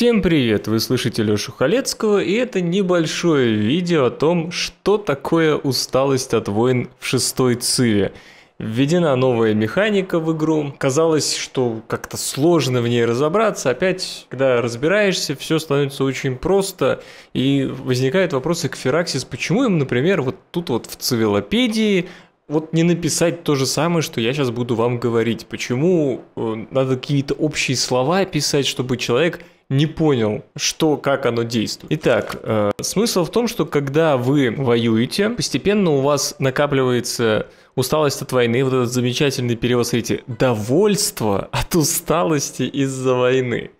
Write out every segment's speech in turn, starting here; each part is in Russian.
Всем привет! Вы слышите Лёшу Халецкого, и это небольшое видео о том, что такое усталость от войн в шестой циве. Введена новая механика в игру. Казалось, что как-то сложно в ней разобраться. Опять, когда разбираешься, все становится очень просто. И возникают вопросы к Фераксис, почему им, например, вот тут вот в цивилопедии вот не написать то же самое, что я сейчас буду вам говорить? Почему э, надо какие-то общие слова писать, чтобы человек не понял, что, как оно действует. Итак, э, смысл в том, что когда вы воюете, постепенно у вас накапливается усталость от войны, вот этот замечательный перевод, смотрите, довольство от усталости из-за войны.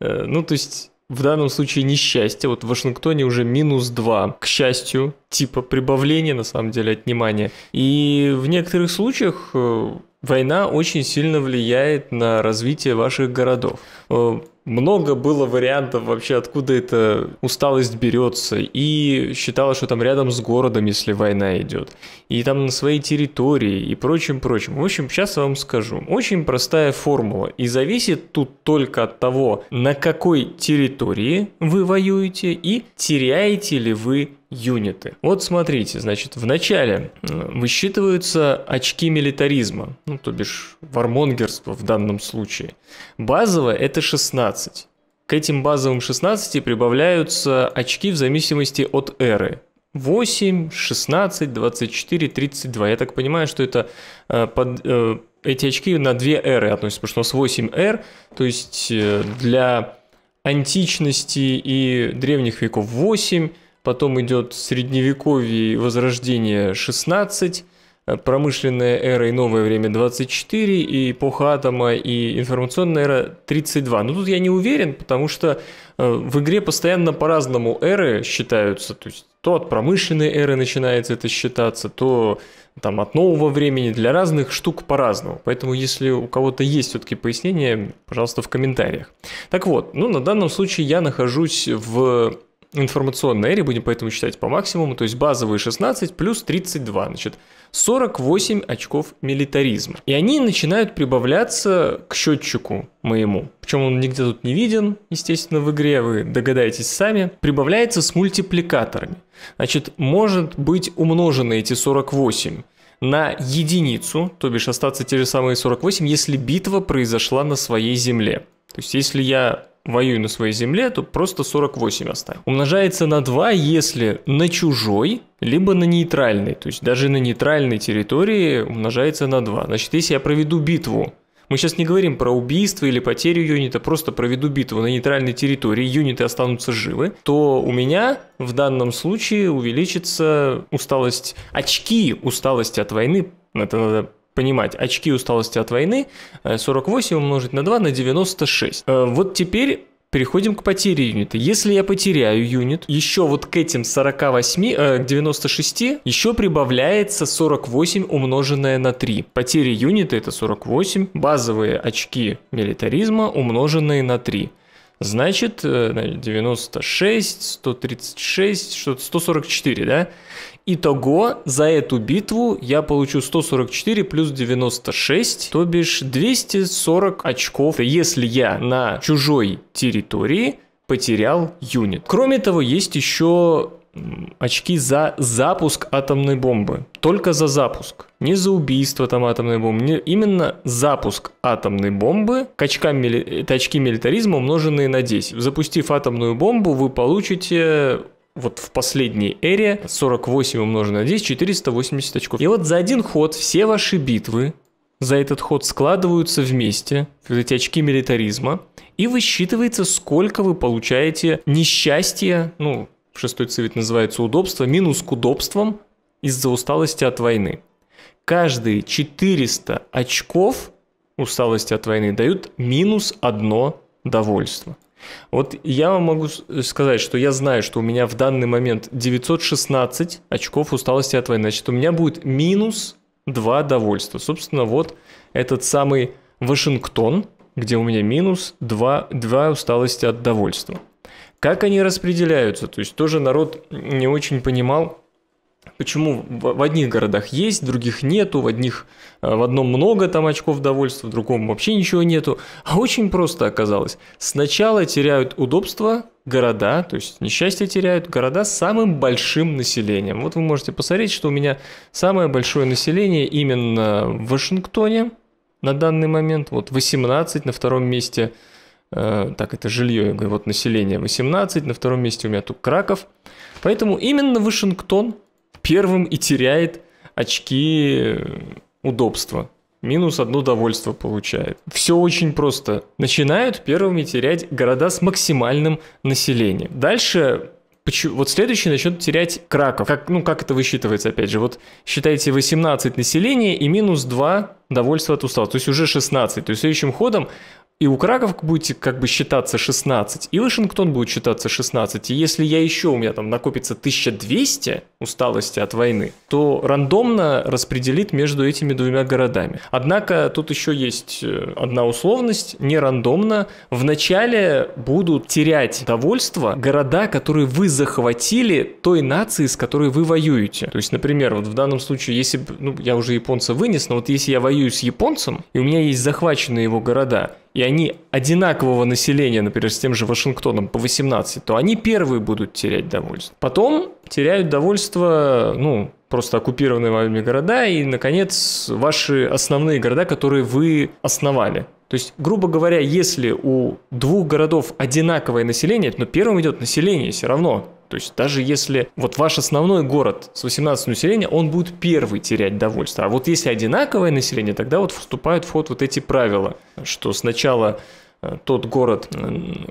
Э, ну, то есть в данном случае несчастье. Вот в Вашингтоне уже минус 2. К счастью, типа прибавление, на самом деле, отнимания. И в некоторых случаях э, Война очень сильно влияет на развитие ваших городов. Э, много было вариантов вообще, откуда эта усталость берется. И считалось, что там рядом с городом, если война идет. И там на своей территории и прочим-прочим. В общем, сейчас я вам скажу. Очень простая формула. И зависит тут только от того, на какой территории вы воюете и теряете ли вы юниты. Вот смотрите, значит, в начале высчитываются очки милитаризма, ну, то бишь вармонгерство в данном случае. Базово это 16. К этим базовым 16 прибавляются очки в зависимости от эры. 8, 16, 24, 32. Я так понимаю, что это э, под, э, эти очки на две эры относятся, потому что у нас 8 эр, то есть э, для античности и древних веков 8, потом идет средневековье и возрождение 16, э, промышленная эра и новое время 24, и эпоха атома и информационная эра 32. Но ну, тут я не уверен, потому что э, в игре постоянно по-разному эры считаются, то есть то от промышленной эры начинается это считаться, то там от нового времени, для разных штук по-разному. Поэтому если у кого-то есть все-таки пояснение, пожалуйста, в комментариях. Так вот, ну на данном случае я нахожусь в информационной эре, будем поэтому считать по максимуму, то есть базовые 16 плюс 32, значит 48 очков милитаризма. И они начинают прибавляться к счетчику моему. Причем он нигде тут не виден, естественно, в игре, вы догадаетесь сами. Прибавляется с мультипликаторами. Значит, может быть умножены эти 48 на единицу, то бишь остаться те же самые 48, если битва произошла на своей земле. То есть если я воюю на своей земле, то просто 48 оставь. Умножается на 2, если на чужой, либо на нейтральной. То есть даже на нейтральной территории умножается на 2. Значит, если я проведу битву мы сейчас не говорим про убийство или потерю юнита, просто проведу битву на нейтральной территории, юниты останутся живы, то у меня в данном случае увеличится усталость, очки усталости от войны, это надо понимать, очки усталости от войны 48 э, умножить на 2 на 96. Э, вот теперь Переходим к потере юнита. Если я потеряю юнит, еще вот к этим 48, э, 96, еще прибавляется 48 умноженное на 3. Потери юнита это 48, базовые очки милитаризма умноженные на 3. Значит, 96, э, 136, что-то 144, да? Итого, за эту битву я получу 144 плюс 96, то бишь 240 очков, если я на чужой территории потерял юнит. Кроме того, есть еще очки за запуск атомной бомбы. Только за запуск. Не за убийство там атомной бомбы. Не... Именно запуск атомной бомбы к очкам мили... это очки милитаризма, умноженные на 10. Запустив атомную бомбу, вы получите вот в последней эре 48 умноженное на 10, 480 очков. И вот за один ход все ваши битвы за этот ход складываются вместе, вот эти очки милитаризма, и высчитывается, сколько вы получаете несчастья, ну, шестой цвет называется удобство, минус к удобствам из-за усталости от войны. Каждые 400 очков усталости от войны дают минус одно довольство. Вот я вам могу сказать, что я знаю, что у меня в данный момент 916 очков усталости от войны. Значит, у меня будет минус 2 довольства. Собственно, вот этот самый Вашингтон, где у меня минус 2, 2 усталости от довольства. Как они распределяются? То есть тоже народ не очень понимал, Почему в одних городах есть, в других нету, в одних э, в одном много там очков довольства, в другом вообще ничего нету. А очень просто оказалось. Сначала теряют удобство города, то есть несчастье теряют города с самым большим населением. Вот вы можете посмотреть, что у меня самое большое население именно в Вашингтоне на данный момент. Вот 18 на втором месте. Э, так, это жилье, вот население 18, на втором месте у меня тут Краков. Поэтому именно Вашингтон первым и теряет очки э, удобства. Минус одно довольство получает. Все очень просто. Начинают первыми терять города с максимальным населением. Дальше вот следующий начнет терять Краков. Как, ну, как это высчитывается, опять же? Вот считайте 18 населения и минус 2 довольства от усталости. То есть уже 16. То есть следующим ходом и у Краков будет как бы считаться 16, и Вашингтон будет считаться 16. И если я еще, у меня там накопится 1200 усталости от войны, то рандомно распределит между этими двумя городами. Однако тут еще есть э, одна условность, не рандомно. Вначале будут терять довольство города, которые вы захватили той нации, с которой вы воюете. То есть, например, вот в данном случае, если, ну, я уже японца вынес, но вот если я воюю с японцем, и у меня есть захваченные его города, и они одинакового населения, например, с тем же Вашингтоном по 18, то они первые будут терять довольство. Потом теряют довольство, ну, просто оккупированные вами города и, наконец, ваши основные города, которые вы основали. То есть, грубо говоря, если у двух городов одинаковое население, но первым идет население все равно, то есть даже если вот ваш основной город с 18 населения, он будет первый терять довольство. А вот если одинаковое население, тогда вот вступают в ход вот эти правила, что сначала э, тот город,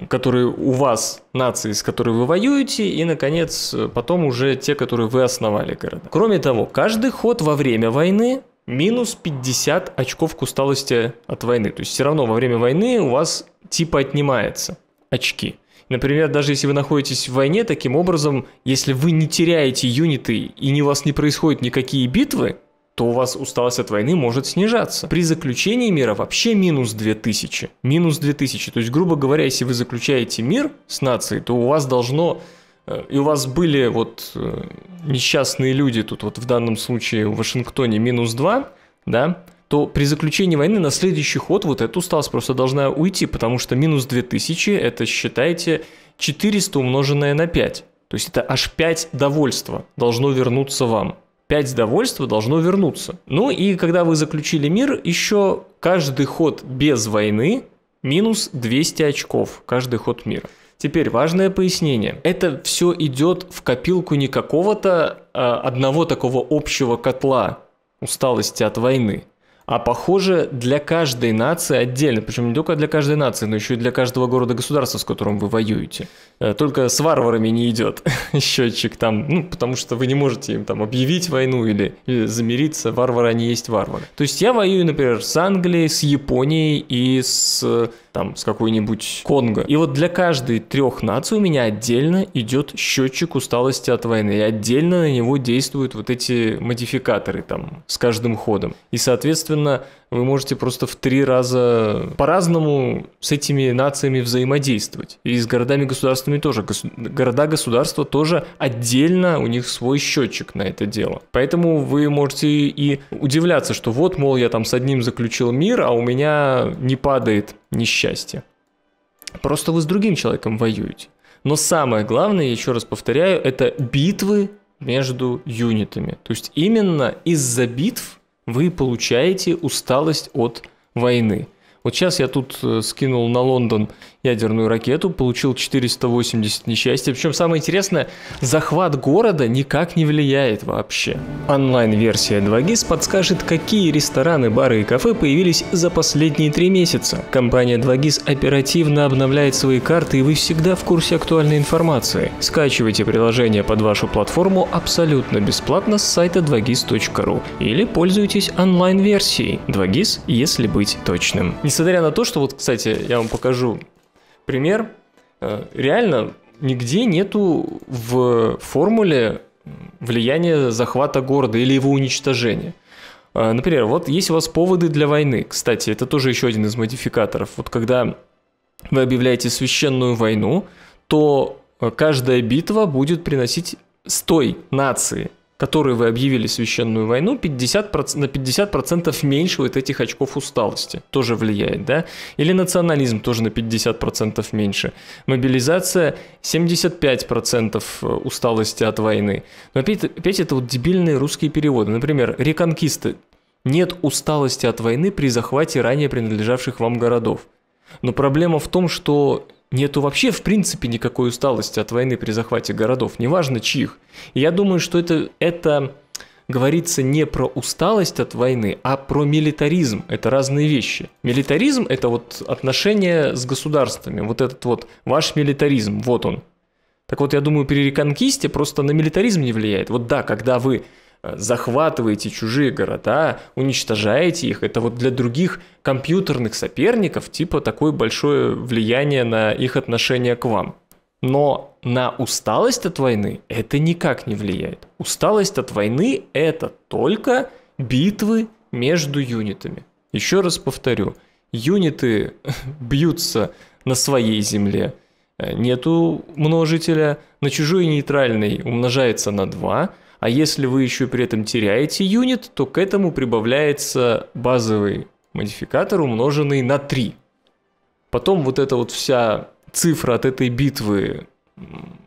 который у вас, нации, с которой вы воюете, и, наконец, потом уже те, которые вы основали города. Кроме того, каждый ход во время войны минус 50 очков к усталости от войны. То есть все равно во время войны у вас типа отнимается очки – Например, даже если вы находитесь в войне, таким образом, если вы не теряете юниты и у вас не происходят никакие битвы, то у вас усталость от войны может снижаться. При заключении мира вообще минус 2000. Минус 2000. То есть, грубо говоря, если вы заключаете мир с нацией, то у вас должно... Э, и у вас были вот э, несчастные люди, тут вот в данном случае в Вашингтоне минус 2, да, то при заключении войны на следующий ход вот эта усталость просто должна уйти, потому что минус 2000 это, считайте, 400 умноженное на 5. То есть это аж 5 довольства должно вернуться вам. 5 довольства должно вернуться. Ну и когда вы заключили мир, еще каждый ход без войны минус 200 очков, каждый ход мира. Теперь важное пояснение. Это все идет в копилку не какого-то э, одного такого общего котла усталости от войны, а похоже для каждой нации отдельно, причем не только для каждой нации, но еще и для каждого города-государства, с которым вы воюете. Э, только с варварами не идет счетчик там, ну, потому что вы не можете им там объявить войну или, или э, замириться, варвары они есть варвары. То есть я воюю, например, с Англией, с Японией и с там, с какой-нибудь Конго. И вот для каждой трех наций у меня отдельно идет счетчик усталости от войны, и отдельно на него действуют вот эти модификаторы там с каждым ходом. И, соответственно, соответственно, вы можете просто в три раза по-разному с этими нациями взаимодействовать. И с городами-государствами тоже. Госу... Города-государства тоже отдельно, у них свой счетчик на это дело. Поэтому вы можете и удивляться, что вот, мол, я там с одним заключил мир, а у меня не падает несчастье. Просто вы с другим человеком воюете. Но самое главное, еще раз повторяю, это битвы между юнитами. То есть именно из-за битв вы получаете усталость от войны. Вот сейчас я тут э, скинул на Лондон ядерную ракету, получил 480 несчастья. Причем самое интересное, захват города никак не влияет вообще. Онлайн-версия 2GIS подскажет, какие рестораны, бары и кафе появились за последние три месяца. Компания 2GIS оперативно обновляет свои карты, и вы всегда в курсе актуальной информации. Скачивайте приложение под вашу платформу абсолютно бесплатно с сайта 2GIS.ru или пользуйтесь онлайн-версией 2GIS, если быть точным несмотря на то, что вот, кстати, я вам покажу пример, э, реально нигде нету в формуле влияния захвата города или его уничтожения. Э, например, вот есть у вас поводы для войны. Кстати, это тоже еще один из модификаторов. Вот когда вы объявляете священную войну, то э, каждая битва будет приносить с той нации которые вы объявили священную войну, 50%, на 50% меньше вот этих очков усталости. Тоже влияет, да? Или национализм тоже на 50% меньше. Мобилизация 75% э, усталости от войны. Но опять, опять это вот дебильные русские переводы. Например, реконкисты нет усталости от войны при захвате ранее принадлежавших вам городов. Но проблема в том, что нету вообще в принципе никакой усталости от войны при захвате городов, неважно чьих. И я думаю, что это, это говорится не про усталость от войны, а про милитаризм. Это разные вещи. Милитаризм – это вот отношения с государствами, вот этот вот ваш милитаризм, вот он. Так вот, я думаю, при реконкисте просто на милитаризм не влияет. Вот да, когда вы Э, захватываете чужие города, уничтожаете их. Это вот для других компьютерных соперников типа такое большое влияние на их отношение к вам. Но на усталость от войны это никак не влияет. Усталость от войны это только битвы между юнитами. Еще раз повторю, юниты бьются на своей земле, э, нету множителя, на чужой нейтральной умножается на 2, а если вы еще при этом теряете юнит, то к этому прибавляется базовый модификатор, умноженный на 3. Потом вот эта вот вся цифра от этой битвы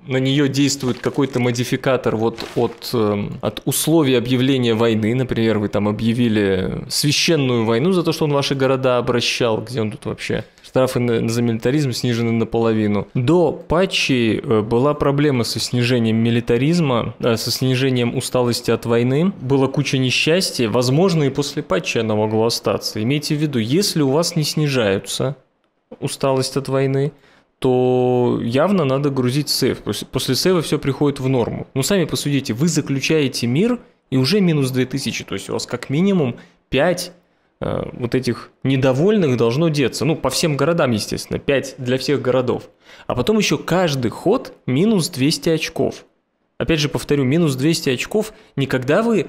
на нее действует какой-то модификатор вот от, эм, от условий объявления войны. Например, вы там объявили священную войну за то, что он ваши города обращал. Где он тут вообще? Штрафы на, за милитаризм снижены наполовину. До патчи э, была проблема со снижением милитаризма, э, со снижением усталости от войны. Была куча несчастья. Возможно, и после патча она могла остаться. Имейте в виду, если у вас не снижаются усталость от войны, то явно надо грузить сейв. После сейва все приходит в норму. Но ну, сами посудите, вы заключаете мир и уже минус 2000, то есть у вас как минимум 5 э, вот этих недовольных должно деться. Ну, по всем городам, естественно, 5 для всех городов. А потом еще каждый ход минус 200 очков. Опять же повторю, минус 200 очков, никогда вы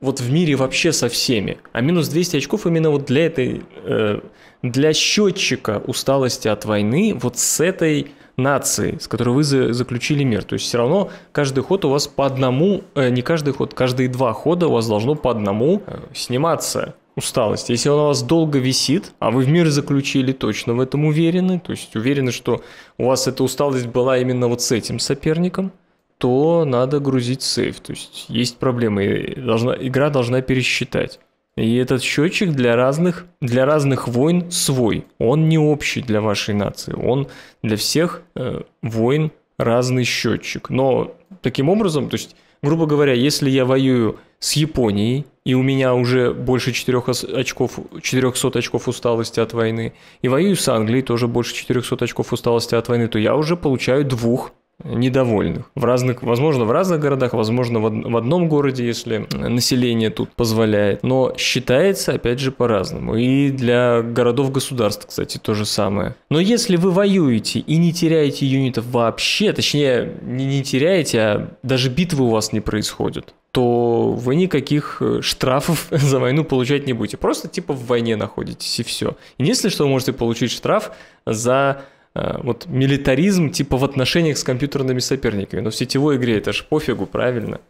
вот в мире вообще со всеми. А минус 200 очков именно вот для этой, э, для счетчика усталости от войны, вот с этой нации, с которой вы за, заключили мир. То есть все равно каждый ход у вас по одному, э, не каждый ход, каждые два хода у вас должно по одному э, сниматься усталость. Если она у вас долго висит, а вы в мир заключили, точно в этом уверены, то есть уверены, что у вас эта усталость была именно вот с этим соперником – то надо грузить сейф. То есть есть проблемы, должна, игра должна пересчитать. И этот счетчик для разных, для разных войн свой. Он не общий для вашей нации. Он для всех э, войн разный счетчик. Но таким образом, то есть, грубо говоря, если я воюю с Японией, и у меня уже больше 4 очков, 400 очков усталости от войны, и воюю с Англией, тоже больше 400 очков усталости от войны, то я уже получаю двух недовольных. В разных, возможно, в разных городах, возможно, в, одном городе, если население тут позволяет. Но считается, опять же, по-разному. И для городов-государств, кстати, то же самое. Но если вы воюете и не теряете юнитов вообще, точнее, не, не теряете, а даже битвы у вас не происходят, то вы никаких э, штрафов за войну получать не будете. Просто типа в войне находитесь и все. Единственное, что вы можете получить штраф за Э, вот милитаризм типа в отношениях с компьютерными соперниками. Но в сетевой игре это ж пофигу, правильно?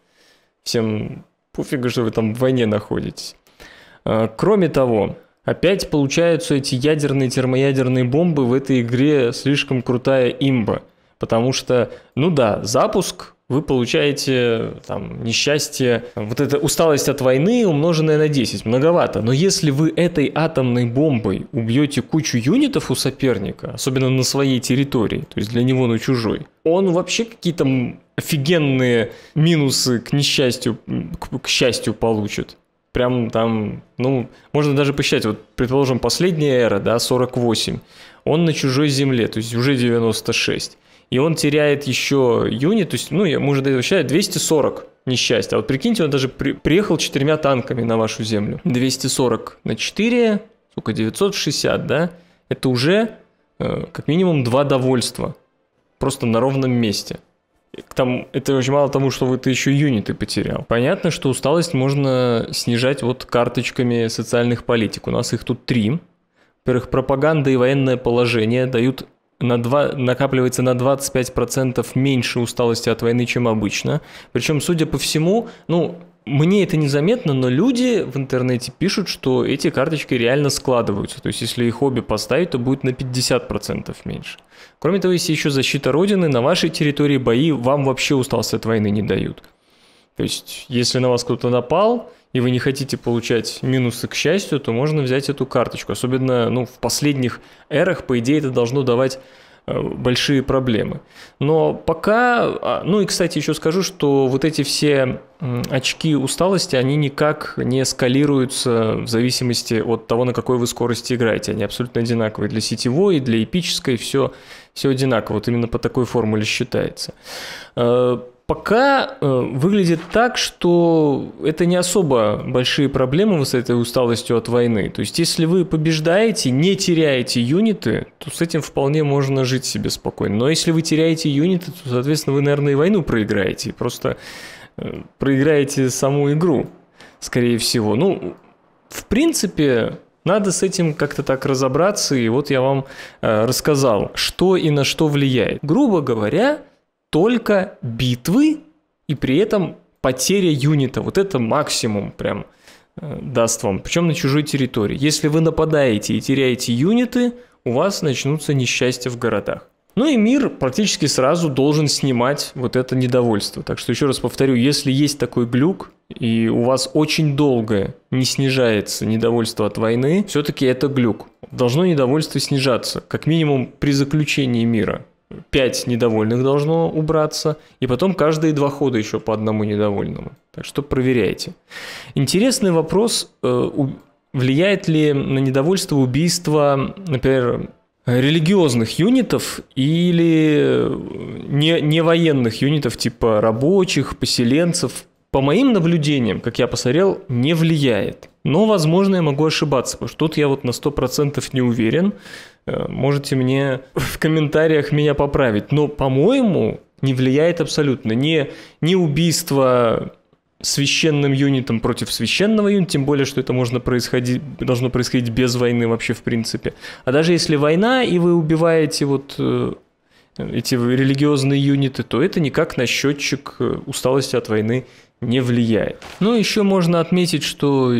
Всем пофигу, что вы там в войне находитесь. Э, кроме того, опять получаются эти ядерные, термоядерные бомбы в этой игре слишком крутая имба потому что, ну да, запуск вы получаете там, несчастье, вот эта усталость от войны, умноженная на 10, многовато. Но если вы этой атомной бомбой убьете кучу юнитов у соперника, особенно на своей территории, то есть для него на чужой, он вообще какие-то офигенные минусы к несчастью, к, к счастью получит. Прям там, ну, можно даже посчитать, вот, предположим, последняя эра, да, 48, он на чужой земле, то есть уже 96 и он теряет еще юни, то есть, ну, ему уже вообще 240 несчастья. А вот прикиньте, он даже при, приехал четырьмя танками на вашу землю. 240 на 4, сколько, 960, да? Это уже э, как минимум два довольства. Просто на ровном месте. К тому, это очень мало тому, что вы ты еще юниты потерял. Понятно, что усталость можно снижать вот карточками социальных политик. У нас их тут три. Во-первых, пропаганда и военное положение дают на 2, накапливается на 25% меньше усталости от войны, чем обычно. Причем, судя по всему, ну, мне это незаметно, но люди в интернете пишут, что эти карточки реально складываются. То есть, если их обе поставить, то будет на 50% меньше. Кроме того, есть еще защита Родины. На вашей территории бои вам вообще усталости от войны не дают. То есть, если на вас кто-то напал, и вы не хотите получать минусы к счастью, то можно взять эту карточку. Особенно ну, в последних эрах, по идее, это должно давать э, большие проблемы. Но пока, а, ну и, кстати, еще скажу, что вот эти все очки усталости, они никак не скалируются в зависимости от того, на какой вы скорости играете. Они абсолютно одинаковые для сетевой, для эпической, все, все одинаково. Вот именно по такой формуле считается. Э, Пока э, выглядит так, что это не особо большие проблемы с этой усталостью от войны. То есть, если вы побеждаете, не теряете юниты, то с этим вполне можно жить себе спокойно. Но если вы теряете юниты, то, соответственно, вы, наверное, и войну проиграете. Просто э, проиграете саму игру, скорее всего. Ну, в принципе, надо с этим как-то так разобраться. И вот я вам э, рассказал, что и на что влияет. Грубо говоря, только битвы и при этом потеря юнита. Вот это максимум прям э, даст вам, причем на чужой территории. Если вы нападаете и теряете юниты, у вас начнутся несчастья в городах. Ну и мир практически сразу должен снимать вот это недовольство. Так что еще раз повторю, если есть такой глюк, и у вас очень долго не снижается недовольство от войны, все-таки это глюк. Должно недовольство снижаться, как минимум при заключении мира. 5 недовольных должно убраться, и потом каждые два хода еще по одному недовольному. Так что проверяйте. Интересный вопрос, э, влияет ли на недовольство убийство, например, религиозных юнитов или э, не, не военных юнитов типа рабочих, поселенцев. По моим наблюдениям, как я посмотрел, не влияет. Но, возможно, я могу ошибаться, потому что тут я вот на 100% не уверен. Э, можете мне в комментариях меня поправить. Но, по-моему, не влияет абсолютно. Не, не убийство священным юнитом против священного юнита, тем более, что это можно происходить, должно происходить без войны вообще в принципе. А даже если война, и вы убиваете вот э, эти религиозные юниты, то это никак на счетчик э, усталости от войны не влияет. Но ну, еще можно отметить, что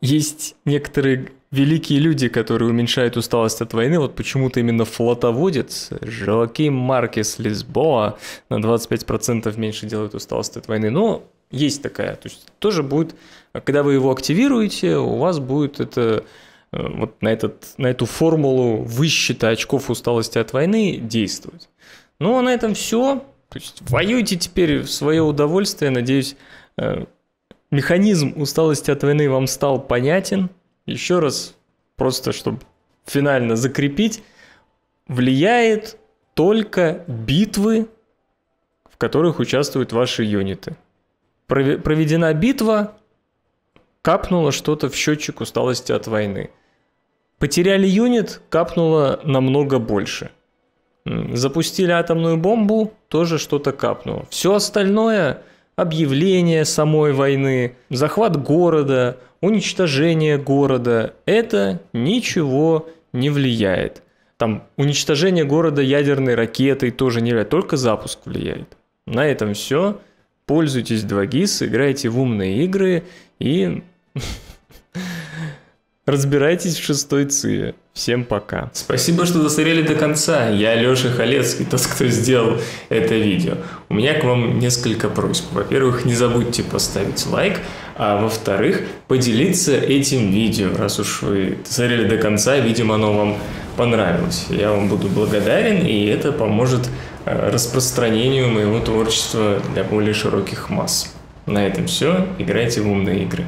есть некоторые великие люди, которые уменьшают усталость от войны, вот почему-то именно флотоводец Жоаким Маркес Лисбоа на 25% меньше делает усталость от войны. Но есть такая, то есть тоже будет, когда вы его активируете, у вас будет это э, вот на, этот, на эту формулу высчета очков усталости от войны действовать. Ну, а на этом все. То есть воюйте теперь в свое удовольствие. Надеюсь, э, механизм усталости от войны вам стал понятен еще раз, просто чтобы финально закрепить, влияет только битвы, в которых участвуют ваши юниты. Проведена битва, капнуло что-то в счетчик усталости от войны. Потеряли юнит, капнуло намного больше. Запустили атомную бомбу, тоже что-то капнуло. Все остальное объявление самой войны, захват города, уничтожение города, это ничего не влияет. Там уничтожение города ядерной ракетой тоже не влияет, только запуск влияет. На этом все. Пользуйтесь 2GIS, играйте в умные игры и Разбирайтесь в шестой ЦИЕ. Всем пока. Спасибо, что досмотрели до конца. Я Леша Халецкий, тот, кто сделал это видео. У меня к вам несколько просьб. Во-первых, не забудьте поставить лайк, а во-вторых, поделиться этим видео, раз уж вы досмотрели до конца, видимо, оно вам понравилось. Я вам буду благодарен, и это поможет э, распространению моего творчества для более широких масс. На этом все. Играйте в умные игры.